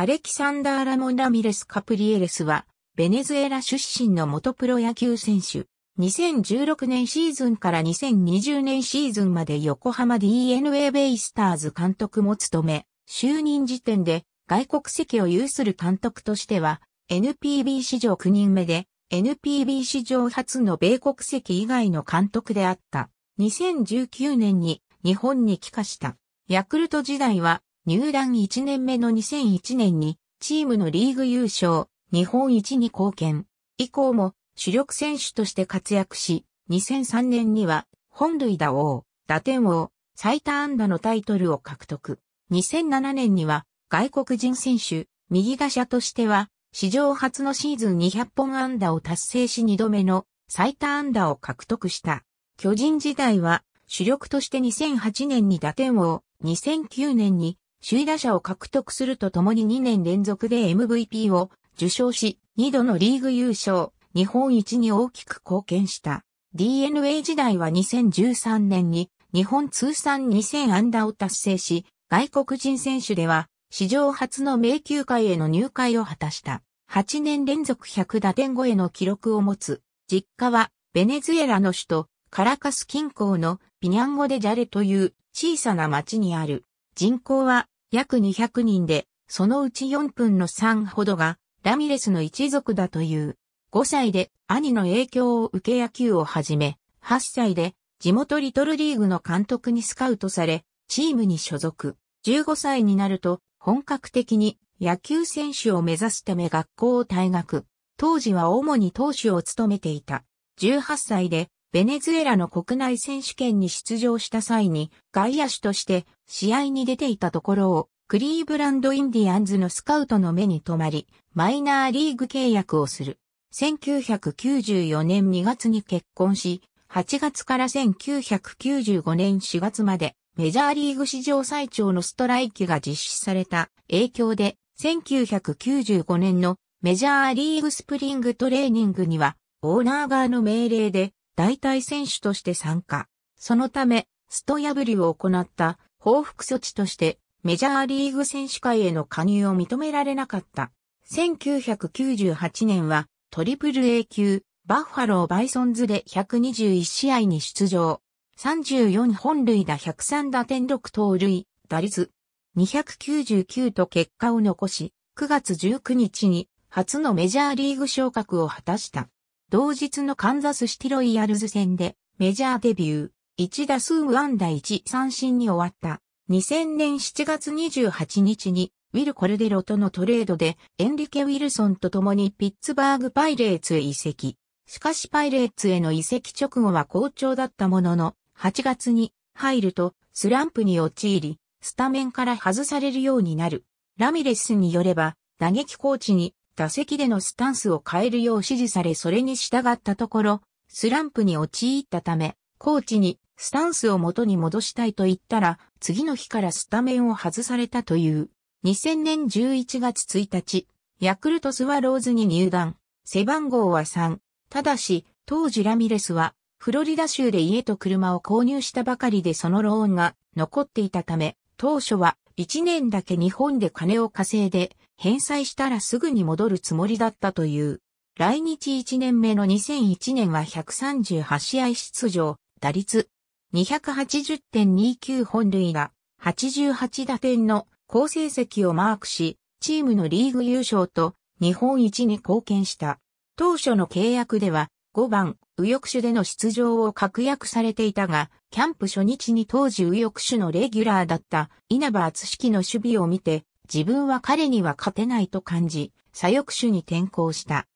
アレキサンダー・ラモン・ラミレス・カプリエレスは、ベネズエラ出身の元プロ野球選手。2016年シーズンから2020年シーズンまで横浜 DNA ベイスターズ監督も務め、就任時点で外国籍を有する監督としては、NPB 史上9人目で、NPB 史上初の米国籍以外の監督であった。2019年に日本に帰化した。ヤクルト時代は入団1年目の2001年にチームのリーグ優勝、日本一に貢献。以降も主力選手として活躍し、2003年には本塁打王、打点王、最多安打のタイトルを獲得。2007年には外国人選手、右打者としては史上初のシーズン200本安打を達成し2度目の最多安打を獲得した。巨人時代は主力として2008年に打点王、2009年に首位打者を獲得するとともに2年連続で MVP を受賞し、2度のリーグ優勝、日本一に大きく貢献した。DNA 時代は2013年に日本通算2000安打を達成し、外国人選手では史上初の迷宮会への入会を果たした。8年連続100打点超えの記録を持つ。実家はベネズエラの首都カラカス近郊のピニャンゴデジャレという小さな町にある。人口は約200人で、そのうち4分の3ほどがラミレスの一族だという。5歳で兄の影響を受け野球を始め、8歳で地元リトルリーグの監督にスカウトされ、チームに所属。15歳になると本格的に野球選手を目指すため学校を退学。当時は主に投手を務めていた。18歳でベネズエラの国内選手権に出場した際に外野手として試合に出ていたところをクリーブランド・インディアンズのスカウトの目に留まり、マイナーリーグ契約をする。1994年2月に結婚し、8月から1995年4月までメジャーリーグ史上最長のストライキが実施された影響で、1995年のメジャーリーグスプリングトレーニングには、オーナー側の命令で代替選手として参加。そのため、スト破りを行った報復措置としてメジャーリーグ選手会への加入を認められなかった。1998年はトリプル A 級バッファローバイソンズで121試合に出場。34本塁打103打点6盗塁、打率299と結果を残し、9月19日に初のメジャーリーグ昇格を果たした。同日のカンザスシティロイヤルズ戦でメジャーデビュー、1打数無安打1三振に終わった。2000年7月28日にウィル・コルデロとのトレードでエンリケ・ウィルソンと共にピッツバーグ・パイレーツへ移籍。しかしパイレーツへの移籍直後は好調だったものの、8月に入るとスランプに陥り、スタメンから外されるようになる。ラミレスによれば、打撃コーチに打席でのスタンスを変えるよう指示されそれに従ったところ、スランプに陥ったため、コーチにスタンスを元に戻したいと言ったら、次の日からスタメンを外されたという。2000年11月1日、ヤクルトスワローズに入団。背番号は3。ただし、当時ラミレスは、フロリダ州で家と車を購入したばかりでそのローンが残っていたため、当初は1年だけ日本で金を稼いで、返済したらすぐに戻るつもりだったという。来日1年目の2001年は138試合出場、打率280.29本塁が88打点の好成績をマークし、チームのリーグ優勝と日本一に貢献した。当初の契約では5番、右翼手での出場を確約されていたが、キャンプ初日に当時右翼手のレギュラーだった稲葉厚式の守備を見て、自分は彼には勝てないと感じ、左翼手に転向した。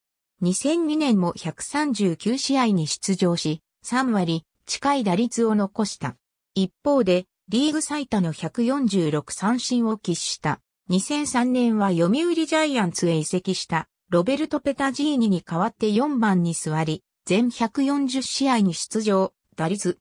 2002年も139試合に出場し、3割近い打率を残した。一方で、リーグ最多の146三振を喫した。2003年は読売ジャイアンツへ移籍した。ロベルト・ペタジーニに代わって4番に座り、全140試合に出場、打率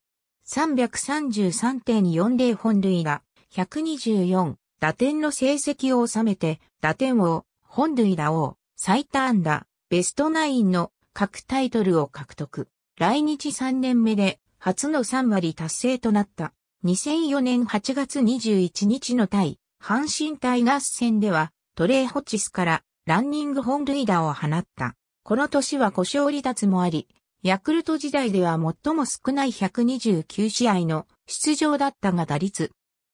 333.40本塁打、124打点の成績を収めて、打点王、本塁打王、最多安打、ベストナインの各タイトルを獲得。来日3年目で初の3割達成となった。2004年8月21日の対、阪神タイガース戦ではトレイ・ホチスからランニング本塁打を放った。この年は故障離脱もあり、ヤクルト時代では最も少ない129試合の出場だったが打率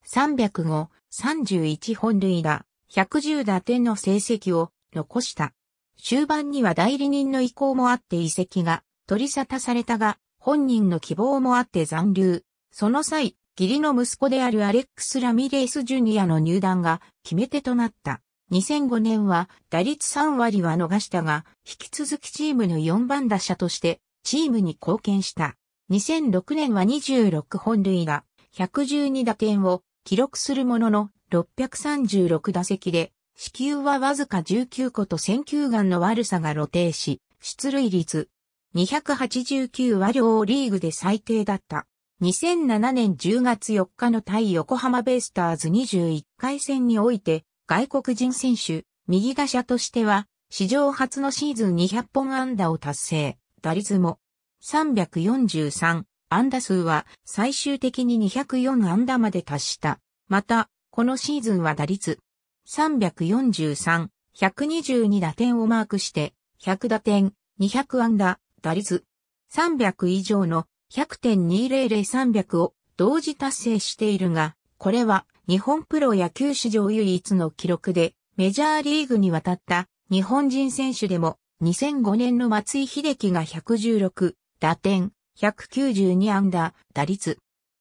305、31本塁打、110打点の成績を残した。終盤には代理人の意向もあって移籍が取り沙汰されたが、本人の希望もあって残留。その際、義理の息子であるアレックス・ラミレース・ジュニアの入団が決め手となった。2005年は打率3割は逃したが、引き続きチームの4番打者としてチームに貢献した。2006年は26本塁打、112打点を記録するものの636打席で、支給はわずか19個と選球眼の悪さが露呈し、出塁率289は両リーグで最低だった。2007年10月4日の対横浜ベイスターズ21回戦において、外国人選手、右打者としては、史上初のシーズン200本安打を達成、打率も343安打数は最終的に204安打まで達した。また、このシーズンは打率343、122打点をマークして、100打点、200安打、打率300以上の100.200300を同時達成しているが、これは日本プロ野球史上唯一の記録で、メジャーリーグに渡った日本人選手でも、2005年の松井秀喜が116、打点、192安打、打率、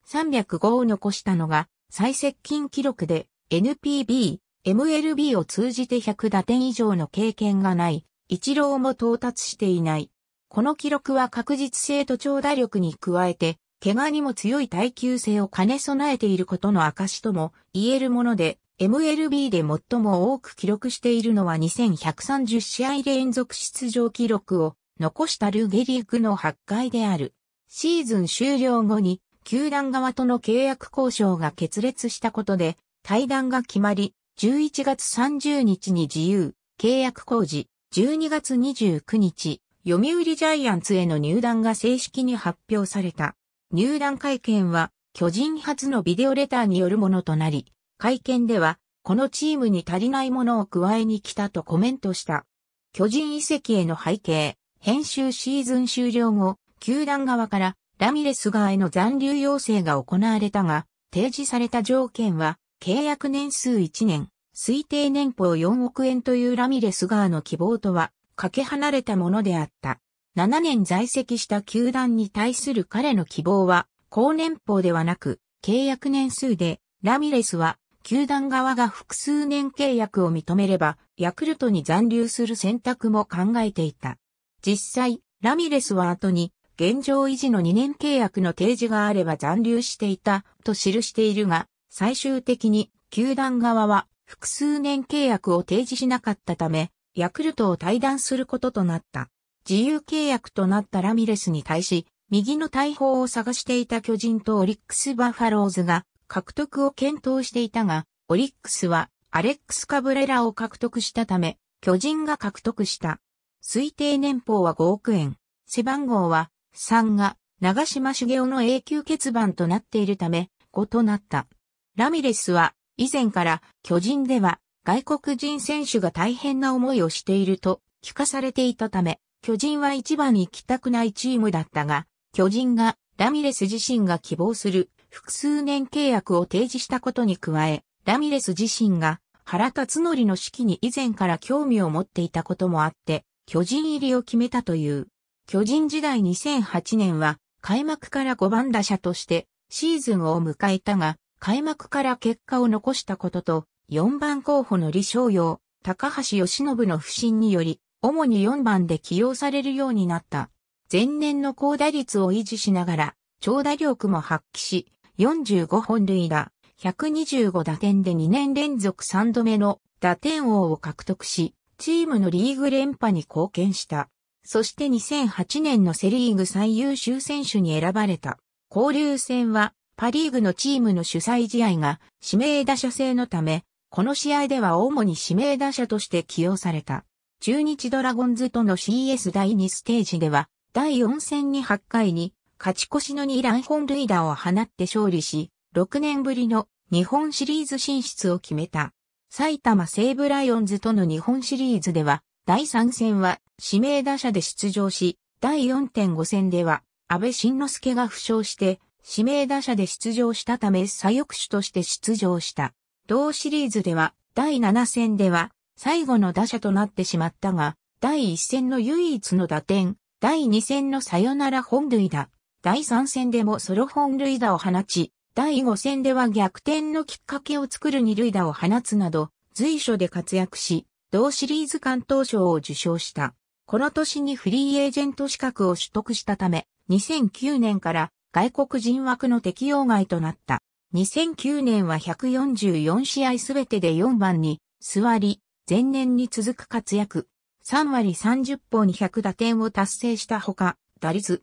305を残したのが、最接近記録で、NPB、MLB を通じて100打点以上の経験がない、一郎も到達していない。この記録は確実性と長打力に加えて、怪我にも強い耐久性を兼ね備えていることの証とも言えるもので、MLB で最も多く記録しているのは2130試合連続出場記録を残したルゲリーグの8回である。シーズン終了後に、球団側との契約交渉が決裂したことで、対談が決まり、11月30日に自由、契約工事、12月29日、読売ジャイアンツへの入団が正式に発表された。入団会見は巨人初のビデオレターによるものとなり、会見ではこのチームに足りないものを加えに来たとコメントした。巨人遺跡への背景、編集シーズン終了後、球団側からラミレス側への残留要請が行われたが、提示された条件は、契約年数1年、推定年俸4億円というラミレス側の希望とは、かけ離れたものであった。7年在籍した球団に対する彼の希望は、高年俸ではなく、契約年数で、ラミレスは、球団側が複数年契約を認めれば、ヤクルトに残留する選択も考えていた。実際、ラミレスは後に、現状維持の2年契約の提示があれば残留していたと記しているが、最終的に球団側は複数年契約を提示しなかったため、ヤクルトを退団することとなった。自由契約となったラミレスに対し、右の大砲を探していた巨人とオリックスバファローズが獲得を検討していたが、オリックスはアレックス・カブレラを獲得したため、巨人が獲得した。推定年俸は5億円。背番号は3が長島茂雄の永久欠番となっているため5となった。ラミレスは以前から巨人では外国人選手が大変な思いをしていると帰化されていたため、巨人は一番行きたくないチームだったが、巨人がラミレス自身が希望する複数年契約を提示したことに加え、ラミレス自身が原辰則の指揮に以前から興味を持っていたこともあって、巨人入りを決めたという。巨人時代2008年は開幕から5番打者としてシーズンを迎えたが、開幕から結果を残したことと、4番候補の李昌陽、高橋義信の不振により、主に4番で起用されるようになった。前年の高打率を維持しながら、長打力も発揮し、45本塁打、125打点で2年連続3度目の打点王を獲得し、チームのリーグ連覇に貢献した。そして2008年のセリーグ最優秀選手に選ばれた。交流戦はパリーグのチームの主催試合が指名打者制のため、この試合では主に指名打者として起用された。中日ドラゴンズとの CS 第2ステージでは、第4戦に8回に、勝ち越しの2ン本塁打を放って勝利し、6年ぶりの日本シリーズ進出を決めた。埼玉西武ライオンズとの日本シリーズでは、第3戦は指名打者で出場し、第4.5戦では、安倍晋之助が負傷して、指名打者で出場したため左翼手として出場した。同シリーズでは、第7戦では、最後の打者となってしまったが、第1戦の唯一の打点、第2戦のサヨナラ本塁打、第3戦でもソロ本塁打を放ち、第5戦では逆転のきっかけを作る二塁打を放つなど、随所で活躍し、同シリーズ関東賞を受賞した。この年にフリーエージェント資格を取得したため、2009年から外国人枠の適用外となった。2009年は144試合すべてで4番に座り、前年に続く活躍、3割30本100打点を達成したほか、打率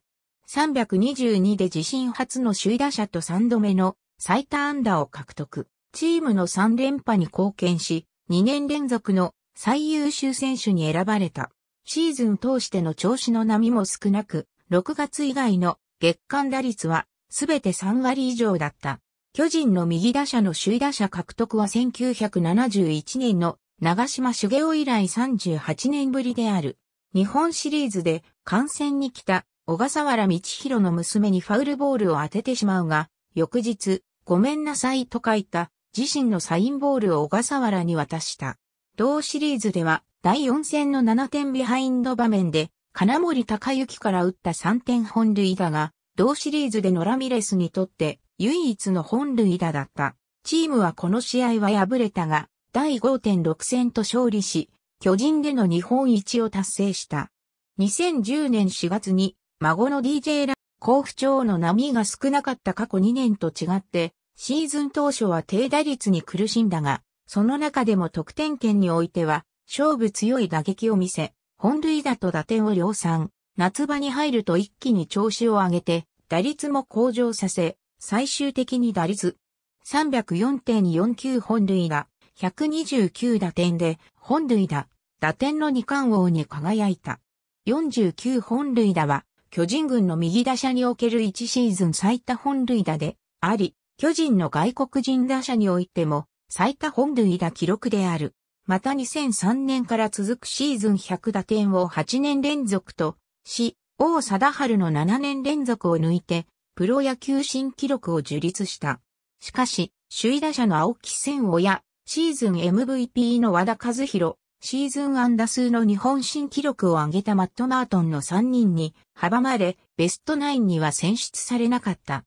322で自身初の首位打者と3度目の最多安打を獲得。チームの3連覇に貢献し、2年連続の最優秀選手に選ばれた。シーズン通しての調子の波も少なく、6月以外の月間打率はすべて3割以上だった。巨人の右打者の首位打者獲得は1971年の長島茂雄以来38年ぶりである。日本シリーズで観戦に来た小笠原道弘の娘にファウルボールを当ててしまうが、翌日、ごめんなさいと書いた自身のサインボールを小笠原に渡した。同シリーズでは第4戦の7点ビハインド場面で金森高之から打った3点本塁打が、同シリーズでノラミレスにとって唯一の本塁打だった。チームはこの試合は敗れたが、第5.6戦と勝利し、巨人での日本一を達成した。2010年4月に、孫の DJ ら、甲府町の波が少なかった過去2年と違って、シーズン当初は低打率に苦しんだが、その中でも得点圏においては、勝負強い打撃を見せ、本塁打と打点を量産。夏場に入ると一気に調子を上げて、打率も向上させ、最終的に打率304.49本塁打、129打点で本塁打、打点の二冠王に輝いた。49本塁打は、巨人軍の右打者における1シーズン最多本塁打であり、巨人の外国人打者においても最多本塁打記録である。また2003年から続くシーズン100打点を8年連続とし、王貞治の7年連続を抜いて、プロ野球新記録を樹立した。しかし、首位打者の青木千親やシーズン MVP の和田和弘、シーズン安打数の日本新記録を挙げたマット・マートンの3人に阻まれ、ベストナインには選出されなかった。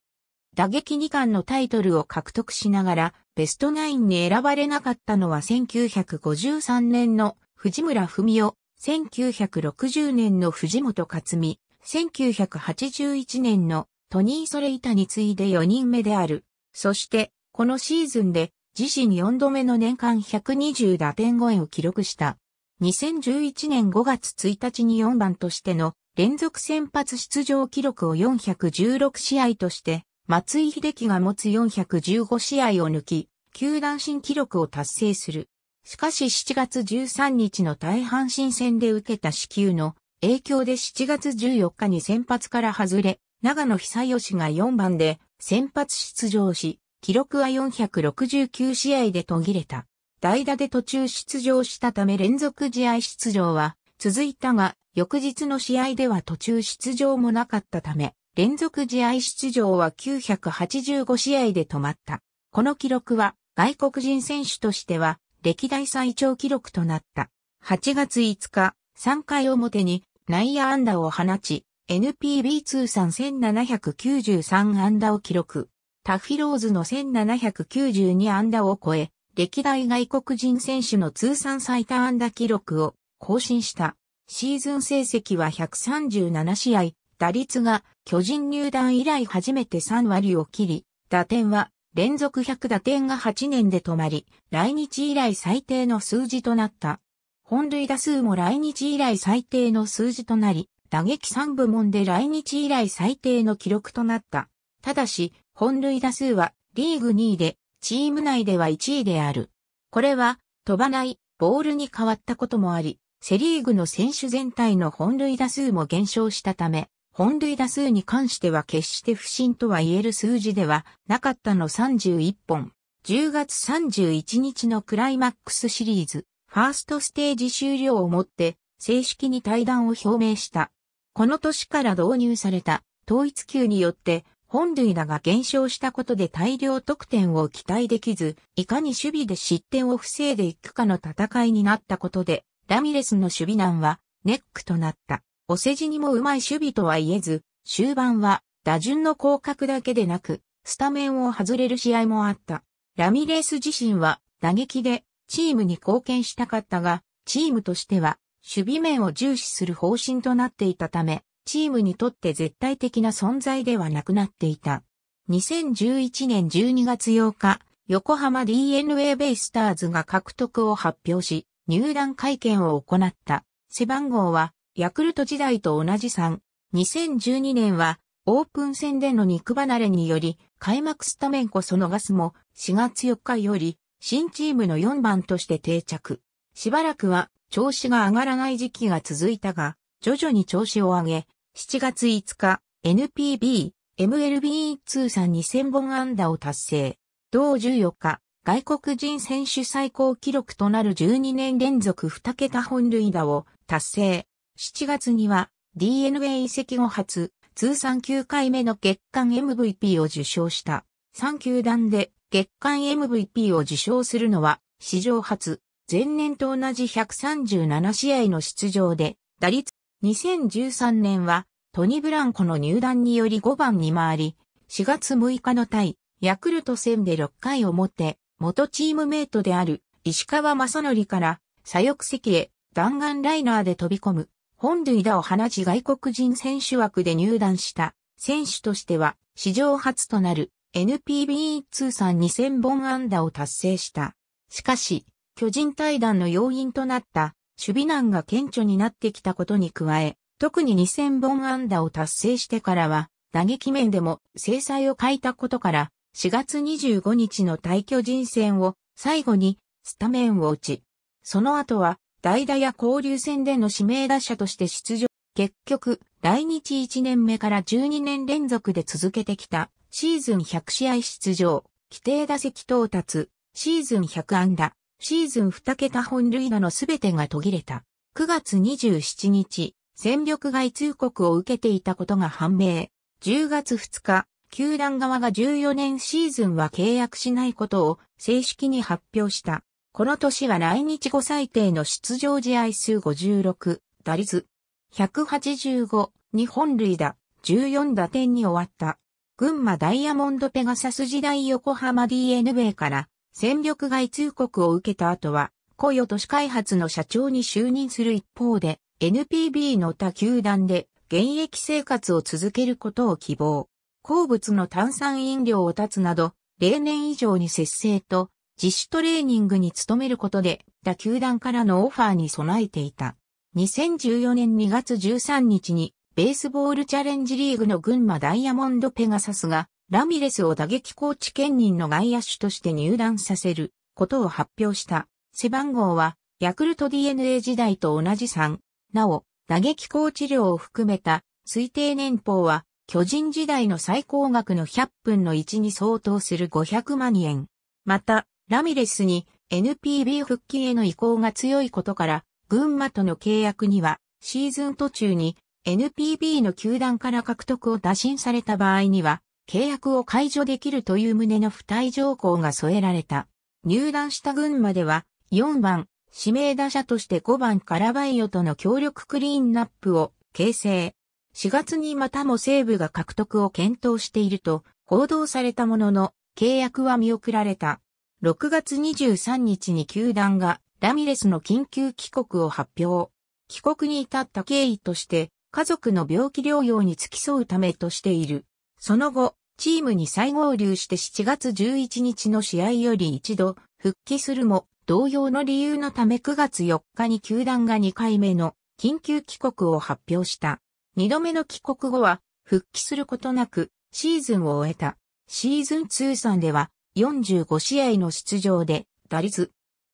打撃2冠のタイトルを獲得しながら、ベストナインに選ばれなかったのは1953年の藤村文夫、1960年の藤本克美、1981年のトニー・ソレイタに次いで4人目である。そして、このシーズンで自身4度目の年間120打点超えを記録した。2011年5月1日に4番としての連続先発出場記録を416試合として、松井秀喜が持つ415試合を抜き、球団新記録を達成する。しかし7月13日の大阪新戦で受けた支給の影響で7月14日に先発から外れ、長野久義が4番で先発出場し、記録は469試合で途切れた。代打で途中出場したため連続試合出場は続いたが、翌日の試合では途中出場もなかったため、連続試合出場は985試合で止まった。この記録は外国人選手としては歴代最長記録となった。8月5日、3回表に内野安打を放ち、NPB 通算1793安打を記録。タフィローズの1792安打を超え、歴代外国人選手の通算最多安打記録を更新した。シーズン成績は137試合、打率が巨人入団以来初めて3割を切り、打点は連続100打点が8年で止まり、来日以来最低の数字となった。本塁打数も来日以来最低の数字となり、打撃3部門で来日以来最低の記録となった。ただし、本塁打数はリーグ2位で、チーム内では1位である。これは、飛ばないボールに変わったこともあり、セリーグの選手全体の本塁打数も減少したため、本塁打数に関しては決して不審とは言える数字ではなかったの31本。10月31日のクライマックスシリーズ、ファーストステージ終了をもって、正式に退団を表明した。この年から導入された統一級によって本塁打が減少したことで大量得点を期待できず、いかに守備で失点を防いでいくかの戦いになったことで、ラミレスの守備難はネックとなった。お世辞にもうまい守備とは言えず、終盤は打順の降格だけでなく、スタメンを外れる試合もあった。ラミレス自身は打撃でチームに貢献したかったが、チームとしては守備面を重視する方針となっていたため、チームにとって絶対的な存在ではなくなっていた。2011年12月8日、横浜 DNA ベイスターズが獲得を発表し、入団会見を行った。背番号は、ヤクルト時代と同じ3。2012年は、オープン戦での肉離れにより、開幕スタメンこそ逃すも、4月4日より、新チームの4番として定着。しばらくは、調子が上がらない時期が続いたが、徐々に調子を上げ、7月5日、NPB、MLB 通算2000本安打を達成。同14日、外国人選手最高記録となる12年連続2桁本塁打を達成。7月には DNA 移籍後初、通算9回目の月間 MVP を受賞した。3球団で月間 MVP を受賞するのは史上初、前年と同じ137試合の出場で、打率2013年はトニ・ブランコの入団により5番に回り、4月6日の対ヤクルト戦で6回表、元チームメイトである石川正則から左翼席へ弾丸ライナーで飛び込む本塁打を放ち外国人選手枠で入団した選手としては史上初となる NPB 通算2000本安打を達成した。しかし、巨人対談の要因となった守備難が顕著になってきたことに加え、特に2000本安打を達成してからは、打撃面でも制裁を欠いたことから、4月25日の退巨人戦を最後にスタメンを打ち、その後は代打や交流戦での指名打者として出場。結局、来日1年目から12年連続で続けてきたシーズン100試合出場、規定打席到達、シーズン100安打、シーズン2桁本塁打のすべてが途切れた。9月27日、戦力外通告を受けていたことが判明。10月2日、球団側が14年シーズンは契約しないことを正式に発表した。この年は来日後最低の出場試合数56、打率185、日本塁打、14打点に終わった。群馬ダイヤモンドペガサス時代横浜 DNB から戦力外通告を受けた後は、雇用都市開発の社長に就任する一方で、NPB の他球団で現役生活を続けることを希望。鉱物の炭酸飲料を断つなど、例年以上に節制と自主トレーニングに努めることで、他球団からのオファーに備えていた。2014年2月13日に、ベースボールチャレンジリーグの群馬ダイヤモンドペガサスが、ラミレスを打撃コーチ兼任の外野手として入団させることを発表した。背番号は、ヤクルト DNA 時代と同じ3。なお、打撃コーチ料を含めた推定年俸は、巨人時代の最高額の100分の1に相当する500万円。また、ラミレスに NPB 復帰への意向が強いことから、群馬との契約には、シーズン途中に NPB の球団から獲得を打診された場合には、契約を解除できるという旨の付帯条項が添えられた。入団した群馬では、4番、指名打者として5番カラバイオとの協力クリーンナップを形成。4月にまたも西部が獲得を検討していると報道されたものの、契約は見送られた。6月23日に球団がラミレスの緊急帰国を発表。帰国に至った経緯として、家族の病気療養に付き添うためとしている。その後、チームに再合流して7月11日の試合より一度復帰するも、同様の理由のため9月4日に球団が2回目の緊急帰国を発表した。2度目の帰国後は復帰することなくシーズンを終えた。シーズン通算では45試合の出場で打率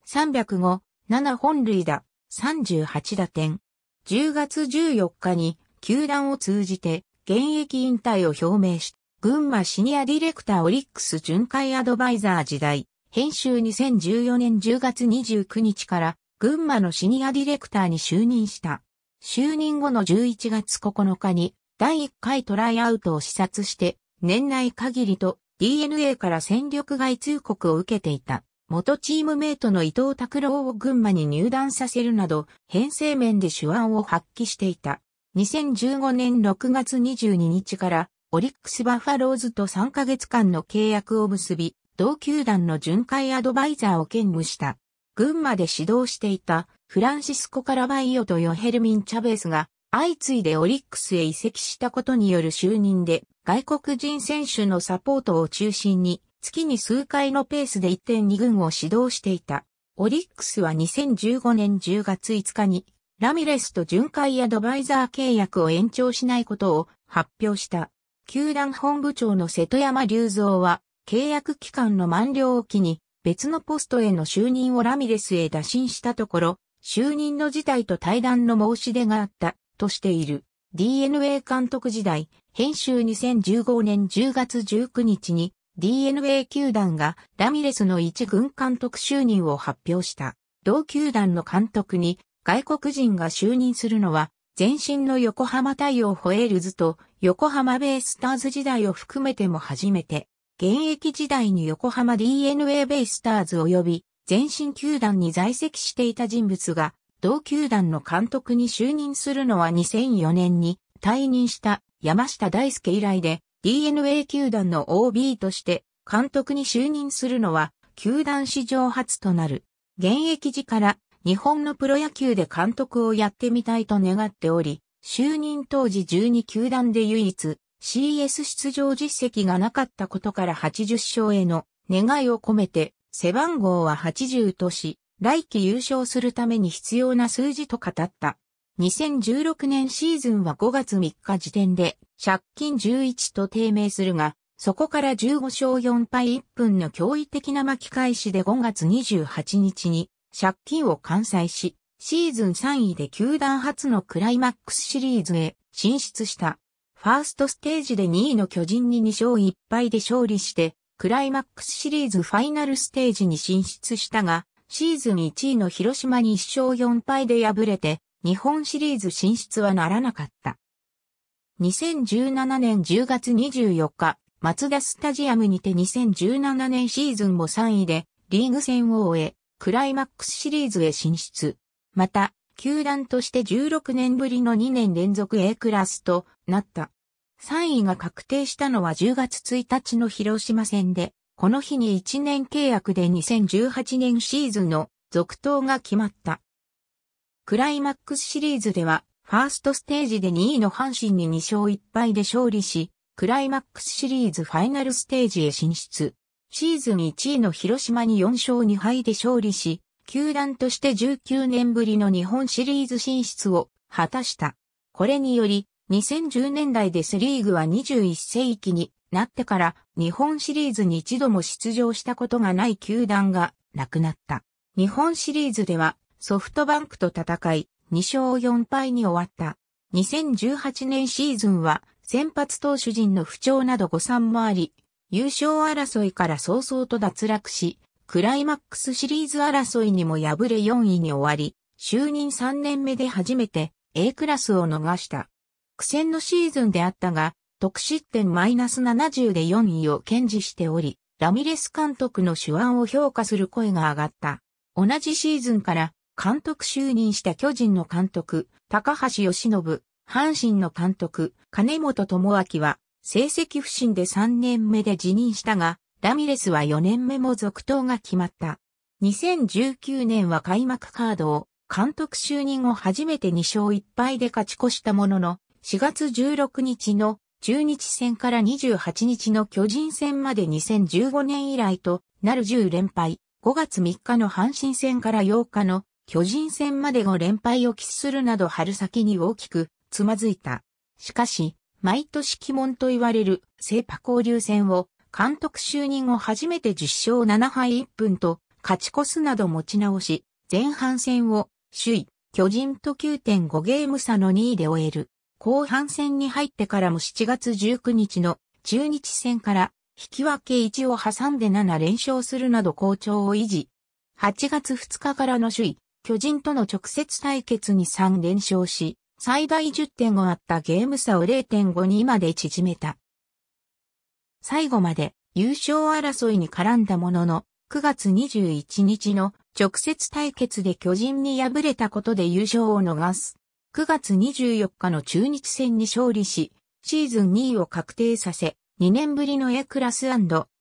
305、7本塁打、38打点。10月14日に球団を通じて現役引退を表明した。群馬シニアディレクターオリックス巡回アドバイザー時代、編集2014年10月29日から群馬のシニアディレクターに就任した。就任後の11月9日に第1回トライアウトを視察して、年内限りと DNA から戦力外通告を受けていた。元チームメイトの伊藤拓郎を群馬に入団させるなど、編成面で手腕を発揮していた。2015年6月22日からオリックスバファローズと3ヶ月間の契約を結び、同球団の巡回アドバイザーを兼務した。群馬で指導していたフランシスコ・カラバイオとヨヘルミン・チャベスが相次いでオリックスへ移籍したことによる就任で外国人選手のサポートを中心に月に数回のペースで1.2軍を指導していた。オリックスは2015年10月5日にラミレスと巡回アドバイザー契約を延長しないことを発表した。球団本部長の瀬戸山隆三は、契約期間の満了を機に、別のポストへの就任をラミレスへ打診したところ、就任の事態と対談の申し出があった、としている。DNA 監督時代、編集2015年10月19日に DNA 球団がラミレスの一軍監督就任を発表した。同球団の監督に外国人が就任するのは前身の横浜太陽ホエールズと横浜ベイスターズ時代を含めても初めて、現役時代に横浜 DNA ベイスターズ及び前身球団に在籍していた人物が、同球団の監督に就任するのは2004年に退任した山下大輔以来で DNA 球団の OB として監督に就任するのは球団史上初となる。現役時から日本のプロ野球で監督をやってみたいと願っており、就任当時12球団で唯一 CS 出場実績がなかったことから80勝への願いを込めて、背番号は80とし、来季優勝するために必要な数字と語った。2016年シーズンは5月3日時点で借金11と低迷するが、そこから15勝4敗1分の驚異的な巻き返しで5月28日に借金を完済し、シーズン3位で球団初のクライマックスシリーズへ進出した。ファーストステージで2位の巨人に2勝1敗で勝利して、クライマックスシリーズファイナルステージに進出したが、シーズン1位の広島に1勝4敗で敗れて、日本シリーズ進出はならなかった。2017年10月24日、マツダスタジアムにて2017年シーズンも3位でリーグ戦を終え、クライマックスシリーズへ進出。また、球団として16年ぶりの2年連続 A クラスとなった。3位が確定したのは10月1日の広島戦で、この日に1年契約で2018年シーズンの続投が決まった。クライマックスシリーズでは、ファーストステージで2位の阪神に2勝1敗で勝利し、クライマックスシリーズファイナルステージへ進出。シーズン1位の広島に4勝2敗で勝利し、球団として19年ぶりの日本シリーズ進出を果たした。これにより、2010年代でセリーグは21世紀になってから日本シリーズに一度も出場したことがない球団がなくなった。日本シリーズではソフトバンクと戦い2勝4敗に終わった。2018年シーズンは先発投手陣の不調など誤算もあり、優勝争いから早々と脱落し、クライマックスシリーズ争いにも敗れ4位に終わり、就任3年目で初めて A クラスを逃した。苦戦のシーズンであったが、得失点マイナス70で4位を堅持しており、ラミレス監督の手腕を評価する声が上がった。同じシーズンから監督就任した巨人の監督、高橋由伸、阪神の監督、金本智明は、成績不振で3年目で辞任したが、ラミレスは4年目も続投が決まった。2019年は開幕カードを監督就任後初めて2勝1敗で勝ち越したものの、4月16日の中日戦から28日の巨人戦まで2015年以来となる10連敗、5月3日の阪神戦から8日の巨人戦まで5連敗を喫するなど春先に大きくつまずいた。しかし、毎年鬼門と言われる聖パ交流戦を監督就任後初めて10勝7敗1分と勝ち越すなど持ち直し、前半戦を首位、巨人と9.5ゲーム差の2位で終える。後半戦に入ってからも7月19日の中日戦から引き分け1を挟んで7連勝するなど好調を維持。8月2日からの首位、巨人との直接対決に3連勝し、最大10.5あったゲーム差を0.5にまで縮めた。最後まで優勝争いに絡んだものの、9月21日の直接対決で巨人に敗れたことで優勝を逃す。9月24日の中日戦に勝利し、シーズン2位を確定させ、2年ぶりの A クラス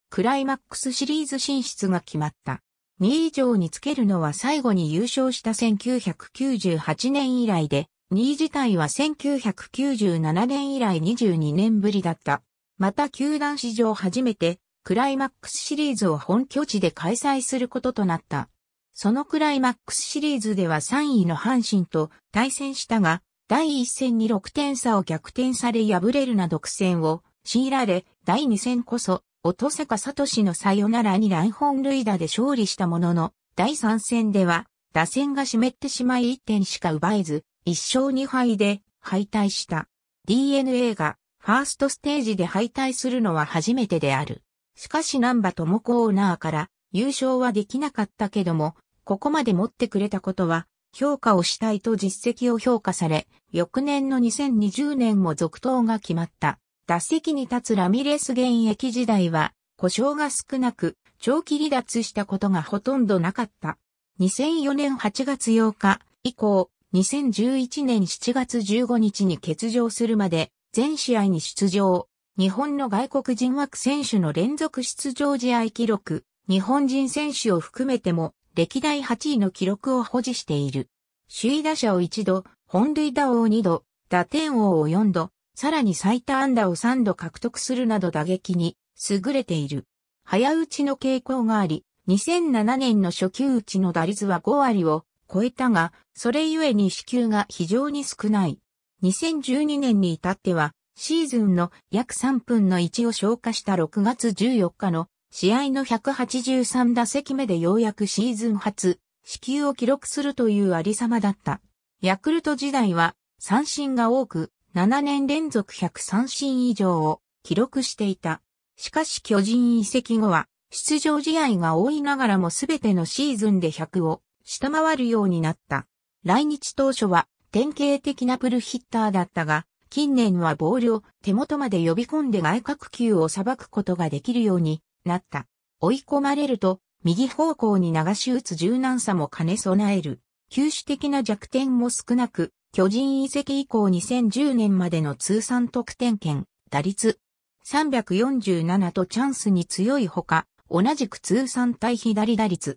クライマックスシリーズ進出が決まった。2位以上につけるのは最後に優勝した1998年以来で、2位自体は1997年以来22年ぶりだった。また球団史上初めてクライマックスシリーズを本拠地で開催することとなった。そのクライマックスシリーズでは3位の阪神と対戦したが、第1戦に6点差を逆転され敗れるなど苦戦を強いられ、第2戦こそ、音坂聡のサヨナラに乱本塁打で勝利したものの、第3戦では、打線が湿ってしまい1点しか奪えず、1勝2敗で敗退した。DNA がファーストステージで敗退するのは初めてである。しかし南波とモコーナーから優勝はできなかったけども、ここまで持ってくれたことは評価をしたいと実績を評価され、翌年の2020年も続投が決まった。打席に立つラミレス現役時代は故障が少なく、長期離脱したことがほとんどなかった。2004年8月8日以降、2011年7月15日に欠場するまで全試合に出場。日本の外国人枠選手の連続出場試合記録、日本人選手を含めても歴代8位の記録を保持している。首位打者を1度、本塁打王を2度、打点王を4度、さらに最多安打を3度獲得するなど打撃に優れている。早打ちの傾向があり、2007年の初級打ちの打率は5割を超えたが、それゆえに支給が非常に少ない。2012年に至っては、シーズンの約3分の1を消化した6月14日の試合の183打席目でようやくシーズン初、支給を記録するというありさまだった。ヤクルト時代は三振が多く、7年連続100三振以上を記録していた。しかし巨人移籍後は、出場試合が多いながらも全てのシーズンで100を下回るようになった。来日当初は典型的なプルヒッターだったが、近年はボールを手元まで呼び込んで外角球を裁くことができるようになった。追い込まれると、右方向に流し打つ柔軟さも兼ね備える。球種的な弱点も少なく、巨人移籍以降2010年までの通算得点圏、打率347とチャンスに強いほか、同じく通算対左打率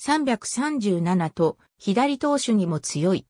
337と左投手にも強い。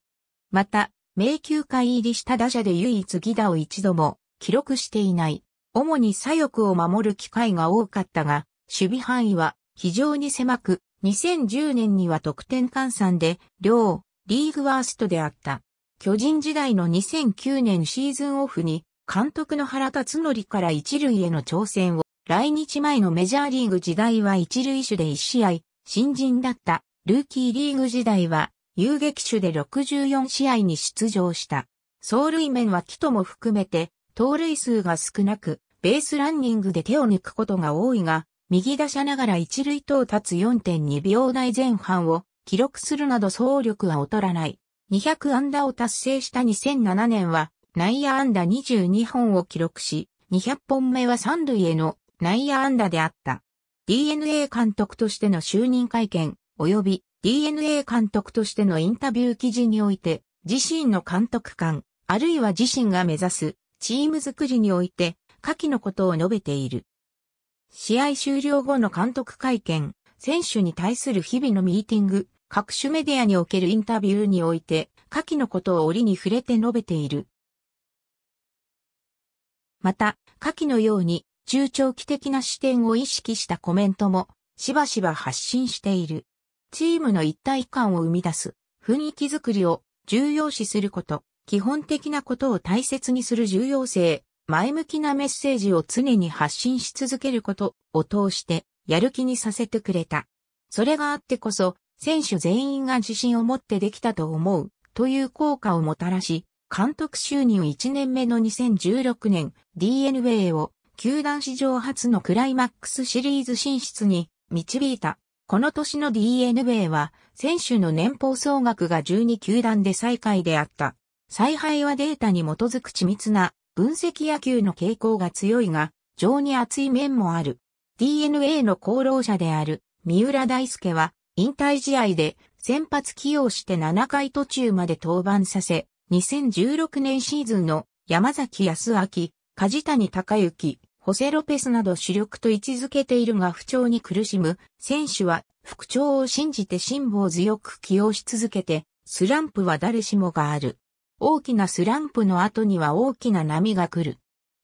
また、迷宮会入りした打者で唯一ギダを一度も記録していない。主に左翼を守る機会が多かったが、守備範囲は非常に狭く、2010年には得点換算で、両、リーグワーストであった。巨人時代の2009年シーズンオフに、監督の原辰則から一塁への挑戦を、来日前のメジャーリーグ時代は一塁手で一試合、新人だったルーキーリーグ時代は遊撃手で64試合に出場した。走塁面は木とも含めて、盗塁数が少なく、ベースランニングで手を抜くことが多いが、右打者ながら一塁等立つ4.2秒台前半を記録するなど走力は劣らない。200安打を達成した2007年は内野安打22本を記録し、200本目は三塁への内野安打であった。DNA 監督としての就任会見、及び DNA 監督としてのインタビュー記事において、自身の監督官、あるいは自身が目指すチーム作りにおいて、下記のことを述べている。試合終了後の監督会見、選手に対する日々のミーティング、各種メディアにおけるインタビューにおいて、下記のことを折に触れて述べている。また、下記のように、中長期的な視点を意識したコメントもしばしば発信している。チームの一体感を生み出す雰囲気づくりを重要視すること、基本的なことを大切にする重要性、前向きなメッセージを常に発信し続けることを通してやる気にさせてくれた。それがあってこそ選手全員が自信を持ってできたと思うという効果をもたらし、監督就任1年目の2016年 DNA を球団史上初のクライマックスシリーズ進出に導いた。この年の d n a は、選手の年俸総額が12球団で最下位であった。采配はデータに基づく緻密な分析野球の傾向が強いが、情に厚い面もある。DNA の功労者である三浦大輔は、引退試合で先発起用して7回途中まで登板させ、2016年シーズンの山崎康明、梶谷隆之、ホセ・ロペスなど主力と位置づけているが不調に苦しむ選手は復調を信じて辛抱強く起用し続けてスランプは誰しもがある。大きなスランプの後には大きな波が来る。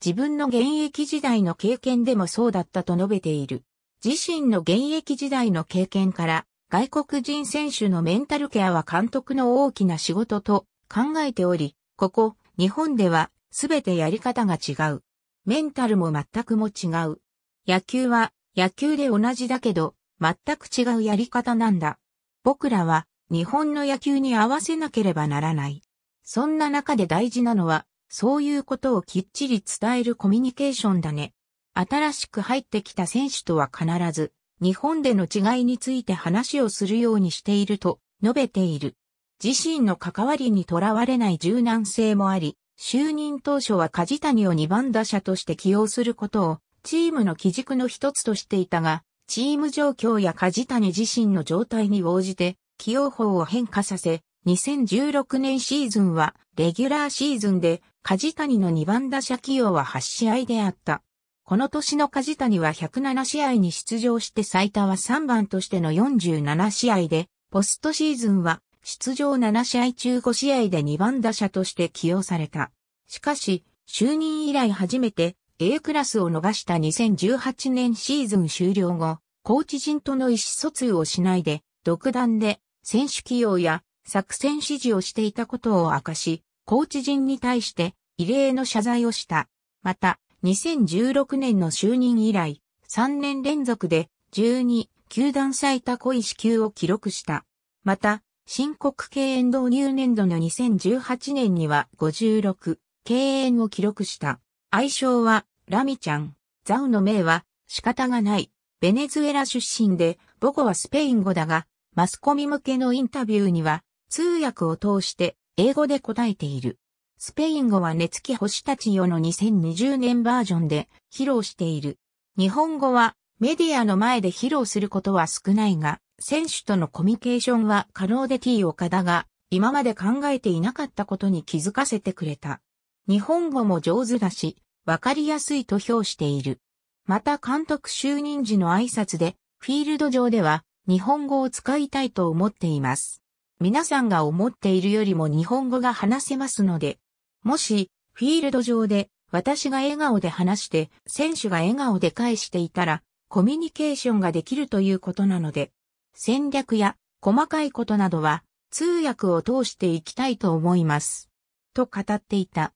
自分の現役時代の経験でもそうだったと述べている。自身の現役時代の経験から外国人選手のメンタルケアは監督の大きな仕事と考えており、ここ日本では全てやり方が違う。メンタルも全くも違う。野球は野球で同じだけど、全く違うやり方なんだ。僕らは日本の野球に合わせなければならない。そんな中で大事なのは、そういうことをきっちり伝えるコミュニケーションだね。新しく入ってきた選手とは必ず、日本での違いについて話をするようにしていると述べている。自身の関わりにとらわれない柔軟性もあり、就任当初は梶谷を2番打者として起用することを、チームの基軸の一つとしていたが、チーム状況や梶谷自身の状態に応じて、起用法を変化させ、2016年シーズンは、レギュラーシーズンで、梶谷の2番打者起用は8試合であった。この年の梶谷は107試合に出場して最多は3番としての47試合で、ポストシーズンは出場7試合中5試合で2番打者として起用された。しかし、就任以来初めて A クラスを逃した2018年シーズン終了後、コーチ陣との意思疎通をしないで、独断で選手起用や作戦指示をしていたことを明かし、コーチ陣に対して異例の謝罪をした。また、2016年の就任以来、3年連続で12球団最多小支給を記録した。また、申告敬遠導入年度の2018年には56敬遠を記録した。愛称はラミちゃん。ザウの名は仕方がない。ベネズエラ出身で母語はスペイン語だが、マスコミ向けのインタビューには通訳を通して英語で答えている。スペイン語は熱付き星たちよの2020年バージョンで披露している。日本語はメディアの前で披露することは少ないが、選手とのコミュニケーションは可能で T 岡田が今まで考えていなかったことに気づかせてくれた。日本語も上手だし、わかりやすいと評している。また監督就任時の挨拶で、フィールド上では日本語を使いたいと思っています。皆さんが思っているよりも日本語が話せますので、もしフィールド上で私が笑顔で話して選手が笑顔で返していたらコミュニケーションができるということなので、戦略や細かいことなどは通訳を通していきたいと思います。と語っていた。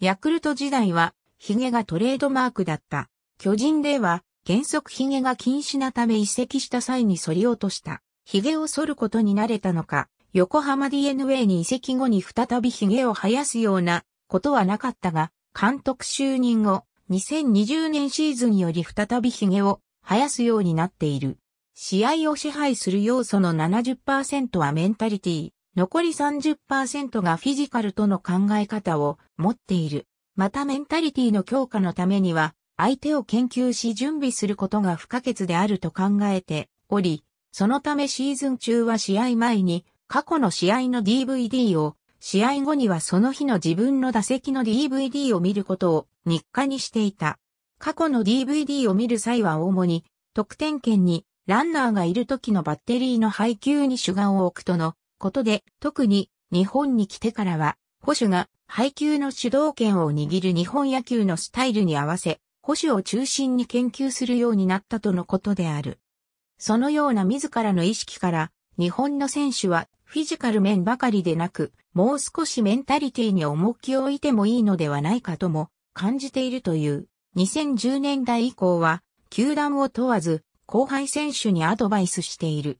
ヤクルト時代はヒゲがトレードマークだった。巨人では原則ヒゲが禁止なため移籍した際に反り落とした。ヒゲを剃ることになれたのか、横浜 DNA に移籍後に再びヒゲを生やすようなことはなかったが、監督就任後、2020年シーズンより再びヒゲを生やすようになっている。試合を支配する要素の70%はメンタリティ、残り30%がフィジカルとの考え方を持っている。またメンタリティの強化のためには、相手を研究し準備することが不可欠であると考えており、そのためシーズン中は試合前に過去の試合の DVD を、試合後にはその日の自分の打席の DVD を見ることを日課にしていた。過去の DVD を見る際は主に得点圏にランナーがいる時のバッテリーの配給に主眼を置くとのことで、特に日本に来てからは、保守が配給の主導権を握る日本野球のスタイルに合わせ、保守を中心に研究するようになったとのことである。そのような自らの意識から、日本の選手はフィジカル面ばかりでなく、もう少しメンタリティに重きを置いてもいいのではないかとも感じているという。2010年代以降は、球団を問わず、後輩選手にアドバイスしている。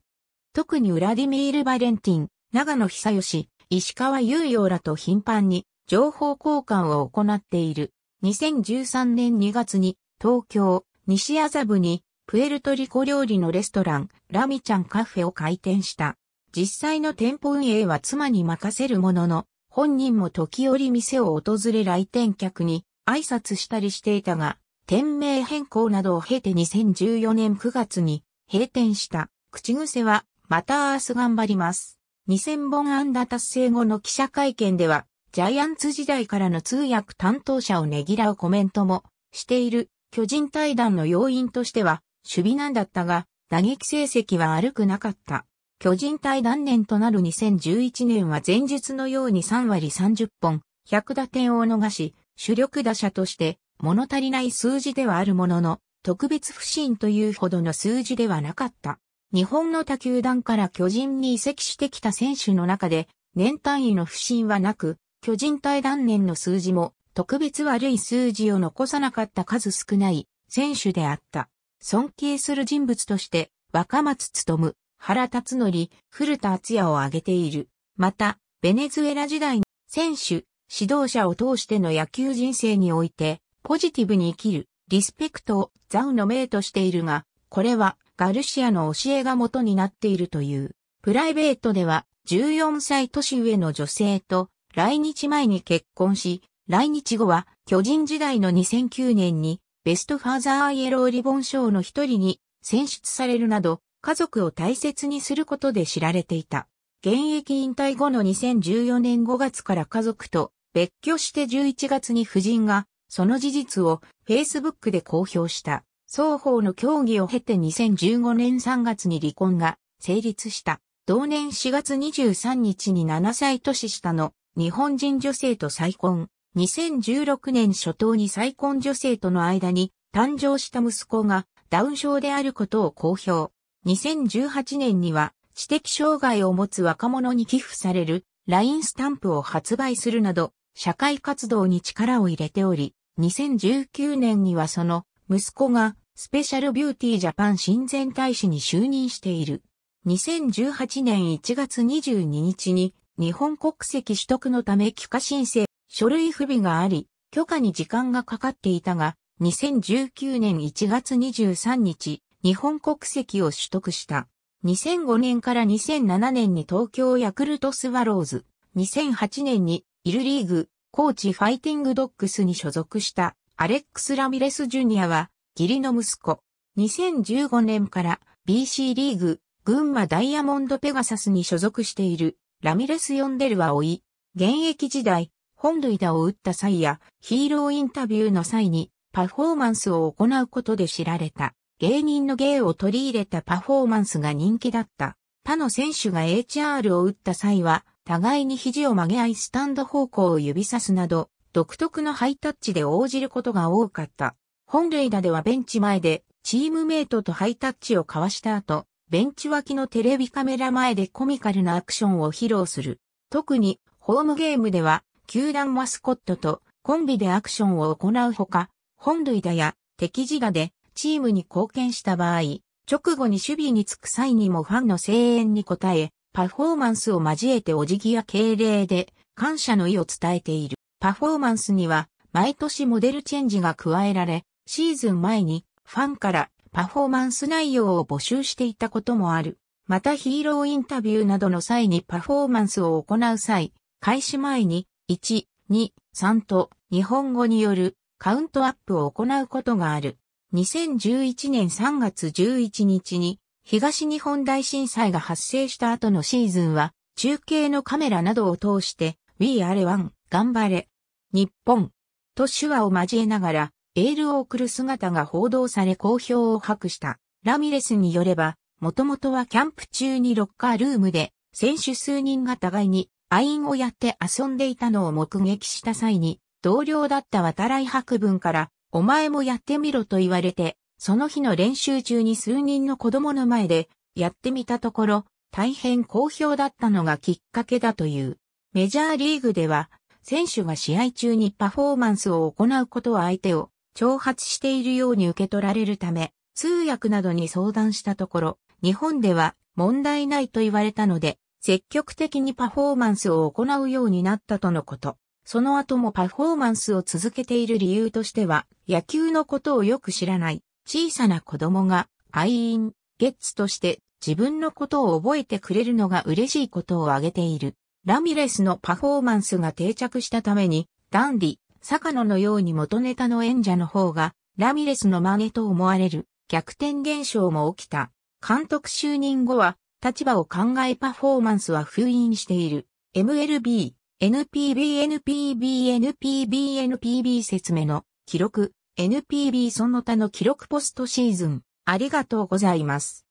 特にウラディミール・バレンティン、長野久義、石川優陽らと頻繁に情報交換を行っている。2013年2月に東京西麻布にプエルトリコ料理のレストランラミちゃんカフェを開店した。実際の店舗運営は妻に任せるものの、本人も時折店を訪れ来店客に挨拶したりしていたが、店名変更などを経て2014年9月に閉店した。口癖は、また明日頑張ります。2000本安打達成後の記者会見では、ジャイアンツ時代からの通訳担当者をねぎらうコメントもしている。巨人対談の要因としては、守備難だったが、打撃成績は悪くなかった。巨人対談年となる2011年は前日のように3割30本、100打点を逃し、主力打者として物足りない数字ではあるものの、特別不振というほどの数字ではなかった。日本の他球団から巨人に移籍してきた選手の中で、年単位の不振はなく、巨人対断年の数字も特別悪い数字を残さなかった数少ない選手であった。尊敬する人物として、若松務、原辰則、古田敦也を挙げている。また、ベネズエラ時代に選手、指導者を通しての野球人生において、ポジティブに生きる、リスペクトをザウの命としているが、これはガルシアの教えが元になっているという。プライベートでは14歳年上の女性と来日前に結婚し、来日後は巨人時代の2009年にベストファーザーイエローリボン賞の一人に選出されるなど、家族を大切にすることで知られていた。現役引退後の2014年5月から家族と別居して11月に夫人がその事実を Facebook で公表した。双方の協議を経て2015年3月に離婚が成立した。同年4月23日に7歳年下の日本人女性と再婚。2016年初頭に再婚女性との間に誕生した息子がダウン症であることを公表。2018年には知的障害を持つ若者に寄付される LINE スタンプを発売するなど社会活動に力を入れており、2019年にはその息子がスペシャルビューティージャパン親善大使に就任している。2018年1月22日に日本国籍取得のため許可申請、書類不備があり、許可に時間がかかっていたが、2019年1月23日、日本国籍を取得した。2005年から2007年に東京ヤクルトスワローズ、2008年にイルリーグ、コーチファイティングドッグスに所属したアレックス・ラミレス・ジュニアは義理の息子。2015年から BC リーグ群馬ダイヤモンドペガサスに所属しているラミレス・ヨンデルは追い、現役時代本塁打を打った際やヒーローインタビューの際にパフォーマンスを行うことで知られた。芸人の芸を取り入れたパフォーマンスが人気だった。他の選手が HR を打った際は互いに肘を曲げ合いスタンド方向を指さすなど、独特のハイタッチで応じることが多かった。本塁打ではベンチ前でチームメイトとハイタッチを交わした後、ベンチ脇のテレビカメラ前でコミカルなアクションを披露する。特にホームゲームでは球団マスコットとコンビでアクションを行うほか、本塁打や敵自打でチームに貢献した場合、直後に守備につく際にもファンの声援に応え、パフォーマンスを交えてお辞儀や敬礼で感謝の意を伝えている。パフォーマンスには毎年モデルチェンジが加えられ、シーズン前にファンからパフォーマンス内容を募集していたこともある。またヒーローインタビューなどの際にパフォーマンスを行う際、開始前に1、2、3と日本語によるカウントアップを行うことがある。2011年3月11日に東日本大震災が発生した後のシーズンは、中継のカメラなどを通して、We Are One、頑張れ、日本、と手話を交えながら、エールを送る姿が報道され好評を博した。ラミレスによれば、もともとはキャンプ中にロッカールームで、選手数人が互いにアインをやって遊んでいたのを目撃した際に、同僚だった渡来博文から、お前もやってみろと言われて、その日の練習中に数人の子供の前でやってみたところ、大変好評だったのがきっかけだという。メジャーリーグでは、選手が試合中にパフォーマンスを行うことは相手を挑発しているように受け取られるため、通訳などに相談したところ、日本では問題ないと言われたので、積極的にパフォーマンスを行うようになったとのこと。その後もパフォーマンスを続けている理由としては、野球のことをよく知らない小さな子供が愛飲、ゲッツとして自分のことを覚えてくれるのが嬉しいことを挙げている。ラミレスのパフォーマンスが定着したために、ダンディ、坂野のように元ネタの演者の方が、ラミレスの真似と思われる逆転現象も起きた。監督就任後は、立場を考えパフォーマンスは封印している。MLB、NPB、NPB、NPB、NPB 説明の記録、NPB その他の記録ポストシーズン、ありがとうございます。